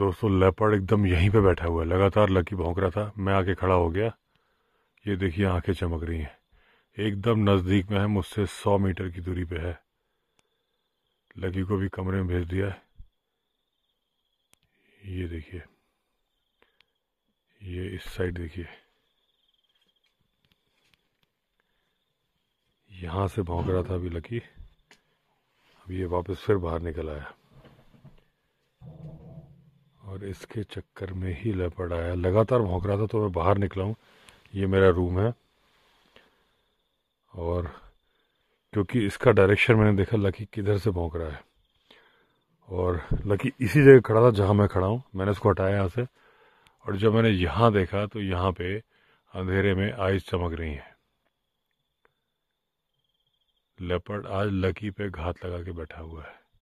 दोस्तों लेपर्ड एकदम यहीं पे बैठा हुआ है लगातार लकी भोंक रहा था मैं आके खड़ा हो गया ये देखिए आंखें चमक रही हैं एकदम नज़दीक में है मुझसे सौ मीटर की दूरी पे है लकी को भी कमरे में भेज दिया है ये देखिए ये इस साइड देखिए यहाँ से भौंक रहा था अभी लकी अब ये वापस फिर बाहर निकल आया और इसके चक्कर में ही लपड़ आया लगातार भौंक रहा था तो मैं बाहर निकला हूँ ये मेरा रूम है और क्योंकि इसका डायरेक्शन मैंने देखा लकी किधर से भौंक रहा है और लकी इसी जगह खड़ा था जहाँ मैं खड़ा हूँ मैंने उसको हटाया यहाँ से और जब मैंने यहाँ देखा तो यहाँ पे अंधेरे में आइज चमक रही है लेपर्ड आज लकी पे घात लगा के बैठा हुआ है